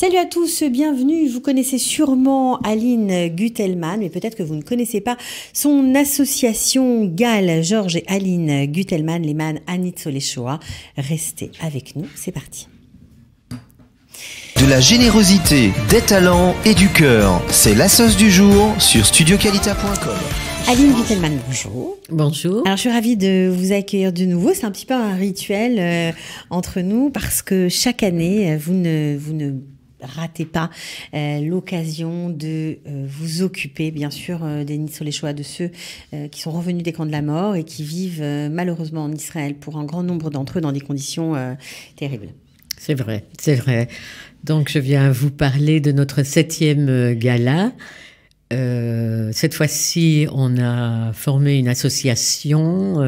Salut à tous, bienvenue. Vous connaissez sûrement Aline Gutelman, mais peut-être que vous ne connaissez pas son association GAL, Georges et Aline Gutelman, les Anit Restez avec nous, c'est parti. De la générosité, des talents et du cœur, c'est la sauce du jour sur studioqualita.com. Aline Guttelman, bonjour. Bonjour. Alors, je suis ravie de vous accueillir de nouveau. C'est un petit peu un rituel euh, entre nous parce que chaque année, vous ne, vous ne ratez pas euh, l'occasion de euh, vous occuper, bien sûr, euh, des sur les choix de ceux qui sont revenus des camps de la mort et qui vivent malheureusement en Israël, pour un grand nombre d'entre eux, dans des conditions terribles. C'est vrai, c'est vrai. Donc, je viens vous parler de notre septième gala. cette fois-ci, on a formé une association,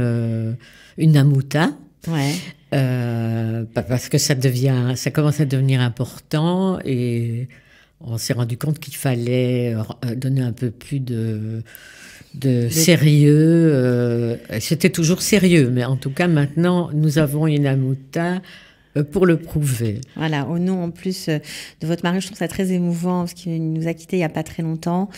une amouta, Ouais. Euh, parce que ça devient, ça commence à devenir important et on s'est rendu compte qu'il fallait euh, donner un peu plus de, de sérieux. Euh, c'était toujours sérieux, mais en tout cas maintenant, nous avons une amouta euh, pour le prouver. Voilà, au nom en plus euh, de votre mari, je trouve ça très émouvant parce qu'il nous a quittés il n'y a pas très longtemps.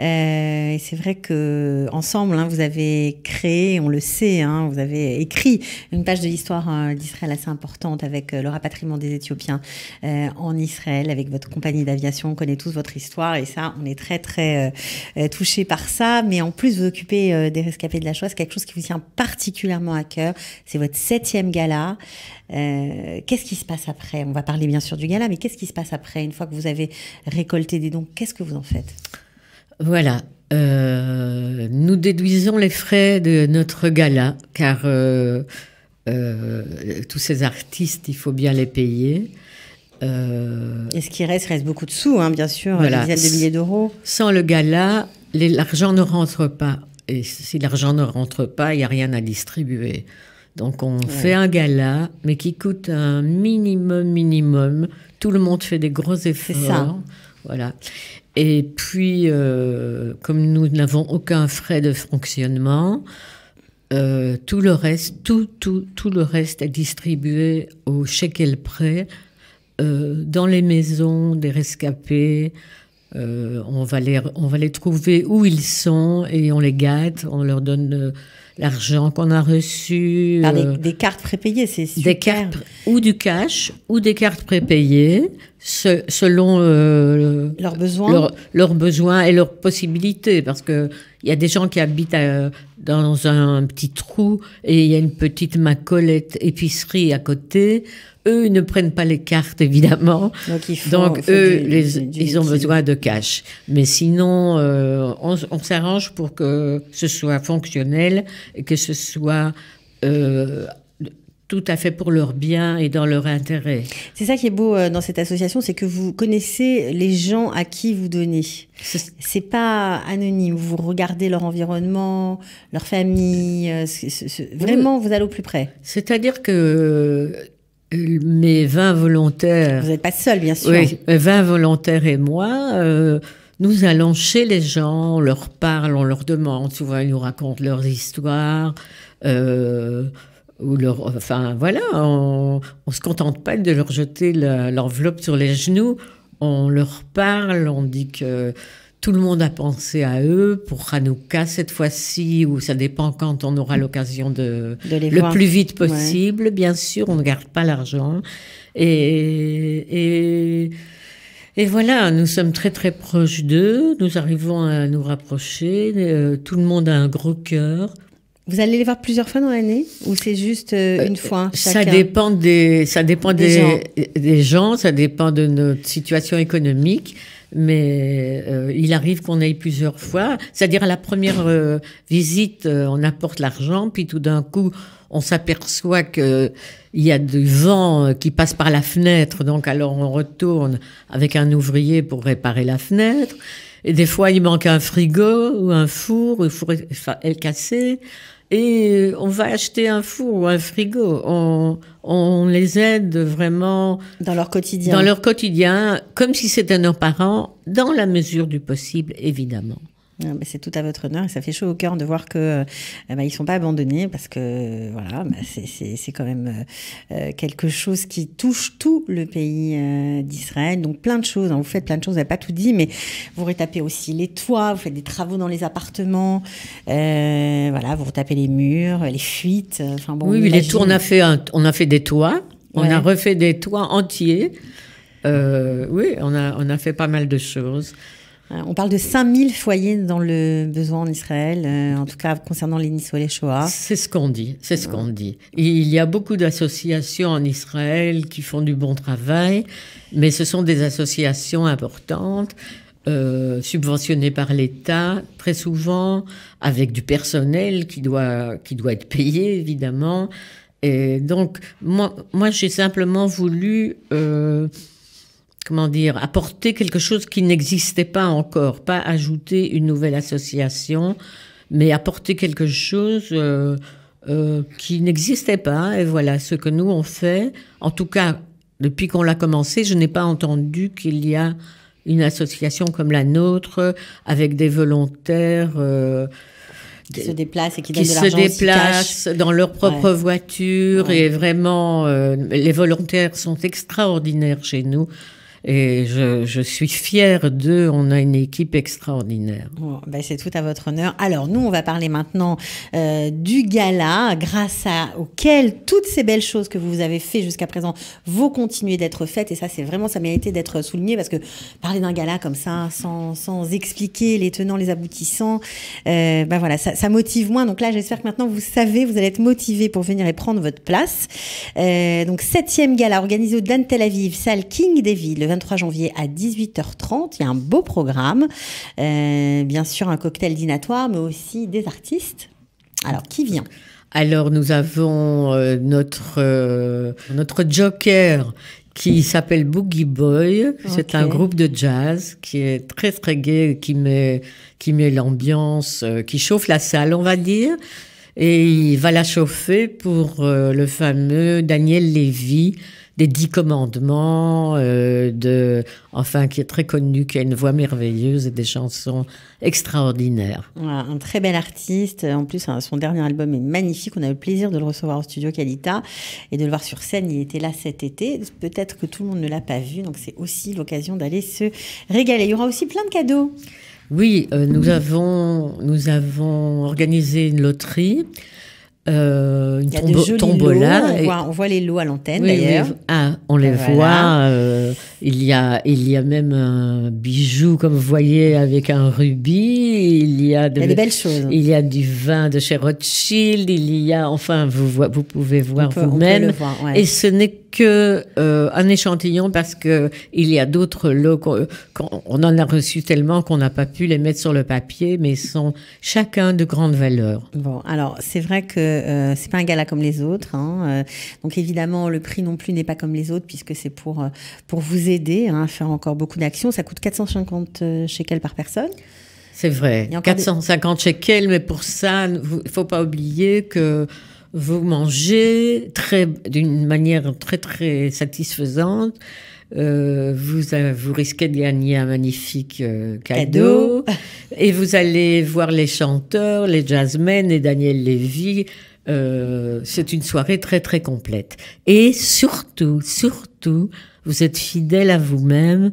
Euh, et c'est vrai que ensemble, hein, vous avez créé, on le sait, hein, vous avez écrit une page de l'histoire euh, d'Israël assez importante avec le rapatriement des Éthiopiens en Israël, avec votre compagnie d'aviation. On connaît tous votre histoire et ça, on est très très euh, touché par ça. Mais en plus, vous occupez des rescapés de la chose, quelque chose qui vous tient particulièrement à cœur. C'est votre septième gala qu'est-ce qui se passe après On va parler bien sûr du gala, mais qu'est-ce qui se passe après Une fois que vous avez récolté des dons, qu'est-ce que vous en faites Voilà. Euh, nous déduisons les frais de notre gala, car euh, euh, tous ces artistes, il faut bien les payer. Et ce qui reste, reste beaucoup de sous, hein, bien sûr, des dizaines de milliers d'euros. Sans le gala, l'argent ne rentre pas. Et si l'argent ne rentre pas, il n'y a rien à distribuer. Donc on fait un gala, mais qui coûte un minimum, minimum. Tout le monde fait des gros efforts. Ça. Voilà. Et puis, euh, comme nous n'avons aucun frais de fonctionnement, euh, tout le reste, tout, tout, tout le reste est distribué au et le prêt, euh, dans les maisons des rescapés. on, va les, on va les trouver où ils sont et on les gâte, on leur donne l'argent qu'on a reçu. Euh, des, cartes prépayées, c'est super. Des cartes, ou du cash, ou des cartes prépayées, selon euh, leurs besoins et leurs possibilités. Parce qu'il y a des gens qui habitent à, dans un petit trou et il y a une petite macolette épicerie à côté. Eux ils ne prennent pas les cartes évidemment. Donc, ils font, Donc eux, les, ils ont besoin de cash. Mais sinon, euh, on, on s'arrange pour que ce soit fonctionnel et que ce soit euh, tout à fait pour leur bien et dans leur intérêt. C'est ça qui est beau euh, dans cette association, c'est que vous connaissez les gens à qui vous donnez. C'est pas anonyme. Vous regardez leur environnement, leur famille. Euh, vraiment, vous allez au plus près. C'est-à-dire que euh, mes 20 volontaires. Vous n'êtes pas seul, bien sûr. Oui, 20 volontaires et moi. nous allons chez les gens, on leur parle, on leur demande, souvent ils nous racontent leurs histoires, euh, leur, enfin voilà, on, ne se contente pas de leur jeter l'enveloppe sur les genoux, on leur parle, on dit que tout le monde a pensé à eux pour Hanouka cette fois-ci, ou ça dépend quand on aura l'occasion de, de les le plus vite possible. Bien sûr, on ne garde pas l'argent et, et voilà, nous sommes très très proches d'eux, nous arrivons à nous rapprocher, euh, tout le monde a un gros cœur, vous allez les voir plusieurs fois dans l'année ou c'est juste euh, euh, une fois chacun Ça dépend des ça dépend des, gens. ça dépend de notre situation économique. Mais euh, il arrive qu'on aille plusieurs fois. C'est-à-dire à la première visite, on apporte l'argent, puis tout d'un coup, on s'aperçoit que il y a du vent euh, qui passe par la fenêtre, donc alors on retourne avec un ouvrier pour réparer la fenêtre. Et des fois, il manque un frigo ou un four, le four est cassé. Et euh, on va acheter un four ou un frigo. On, on les aide vraiment. Dans leur quotidien. Dans leur quotidien, comme si c'était nos parents, dans la mesure du possible, évidemment. Ah, bah, c'est tout à votre honneur et ça fait chaud au cœur de voir que euh, eh ne ben, ils sont pas abandonnés parce que voilà bah, c'est quand même euh, euh, quelque chose qui touche tout le pays d'Israël donc plein de choses hein. vous faites plein de choses vous n'avez pas tout dit mais vous retapez aussi les toits vous faites des travaux dans les appartements voilà vous retapez les murs les fuites enfin oui les toits on a fait des toits on a refait des toits entiers oui on a fait pas mal de choses euh, on parle de 5000 foyers dans le besoin en Israël, euh, en tout cas concernant les Niswa et les Shoah. C'est ce qu'on dit, c'est ce qu'on dit. il y a beaucoup d'associations en Israël qui font du bon travail, mais ce sont des associations importantes, euh, subventionnées par l'État, très souvent avec du personnel qui doit, qui doit être payé, évidemment. Et donc, moi, moi j'ai simplement voulu comment dire, apporter quelque chose qui n'existait pas encore, pas ajouter une nouvelle association, mais apporter quelque chose euh, euh, qui n'existait pas. Hein, et voilà ce que nous on fait. En tout cas, depuis qu'on l'a commencé, je n'ai pas entendu qu'il y a une association comme la nôtre avec des volontaires. Euh, qui se déplacent et qui, donnent de se déplacent dans leur propre voiture et vraiment, les volontaires sont extraordinaires chez nous. Et je, suis fière d'eux. On a une équipe extraordinaire. Ben, c'est tout à votre honneur. Alors, nous, on va parler maintenant euh, du gala, grâce à, auquel toutes ces belles choses que vous avez faites jusqu'à présent vont continuer d'être faites. Et ça, c'est vraiment, ça méritait d'être souligné parce que parler d'un gala comme ça, sans, sans expliquer les tenants, les aboutissants, euh, ben voilà, ça, motive moins. Donc là, j'espère que maintenant, vous savez, vous allez être motivé pour venir et prendre votre place. Euh, donc, septième gala organisé au Dan Tel Aviv, salle King David, le 23 janvier à 18h30. Il y a un beau programme, euh, bien sûr un cocktail dînatoire, mais aussi des artistes. Alors, qui vient alors nous avons euh, notre euh, notre joker qui s'appelle Boogie Boy. C'est un groupe de jazz qui est très très gai, qui met qui met l'ambiance, qui chauffe la salle, on va dire. Et il va la chauffer pour le fameux Daniel Lévy, des dix commandements, euh, de, enfin, qui est très connu, qui a une voix merveilleuse et des chansons extraordinaires. un très bel artiste. En plus, hein, son dernier album est magnifique. On a eu le plaisir de le recevoir au studio Calita et de le voir sur scène. Il était là cet été. Peut-être que tout le monde ne l'a pas vu, donc c'est aussi l'occasion d'aller se régaler. Il y aura aussi plein de cadeaux. Oui, euh, nous, avons, nous avons organisé une loterie euh, une tombola. On, voit, les lots à l'antenne d'ailleurs. Ah, on les voit. Euh, il, y a, il y a même un bijou, comme vous voyez, avec un rubis. Il y a, de, des belles choses. Il y a du vin de chez Rothschild. Il y a, enfin, vous, vous pouvez voir vous-même. Et ce n'est que euh, un échantillon parce que il y a d'autres lots qu'on on en a reçu tellement qu'on n'a pas pu les mettre sur le papier, mais sont chacun de grande valeur. Bon, alors c'est vrai que euh, c'est pas un gala comme les autres, hein, euh, donc évidemment le prix non plus n'est pas comme les autres puisque c'est pour pour vous aider hein, à faire encore beaucoup d'actions. Ça coûte 450 shekels par personne. C'est vrai, 450 des... shekels, mais pour ça, il faut pas oublier que vous mangez très, d'une manière très très satisfaisante. Euh, vous, euh, vous risquez de gagner un magnifique euh, cadeau. Et vous allez voir les chanteurs, les jazzmen et Daniel Lévy. c'est une soirée très très complète. Et surtout, surtout, vous êtes fidèle à vous-même.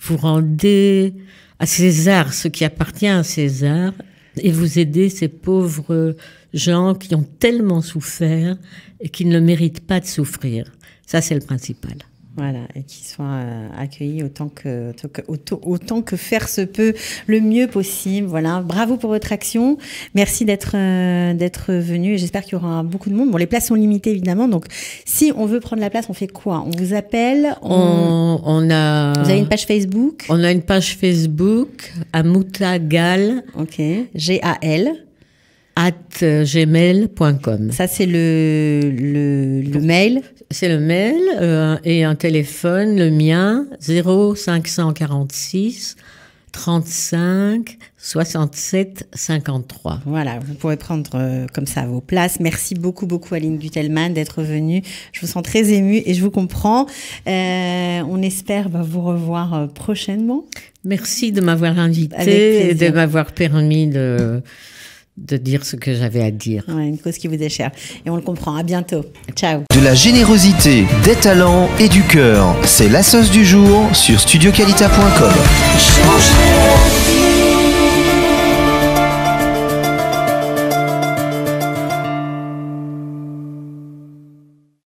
Vous rendez à César ce qui appartient à César et vous aider ces pauvres gens qui ont tellement souffert et qui ne méritent pas de souffrir. Ça, c'est le principal. Voilà, et qu'ils soient euh, accueillis autant que, autant, que faire se peut, le mieux possible. Voilà, bravo pour votre action. Merci d'être euh, d'être venu et j'espère qu'il y aura beaucoup de monde. Bon, les places sont limitées évidemment, donc si on veut prendre la place, on fait quoi On vous appelle on... On, a. Vous avez une page Facebook On a une page Facebook à Moutagal. Ok. G-A-L at gmail.com. Ça, c'est le, le, mail C'est le mail euh, et un téléphone, le mien, 0546 35 67 53. Voilà, vous pouvez prendre euh, comme ça vos places. Merci beaucoup, beaucoup Aline dutelman d'être venue. Je vous sens très émue et je vous comprends. Euh, on espère bah, vous revoir prochainement. Merci de m'avoir invitée et de m'avoir permis de de dire ce que j'avais à dire. Ouais, une cause qui vous est chère. Et on le comprend. À bientôt. Ciao. De la générosité, des talents et du cœur. C'est la sauce du jour sur studioqualita.com.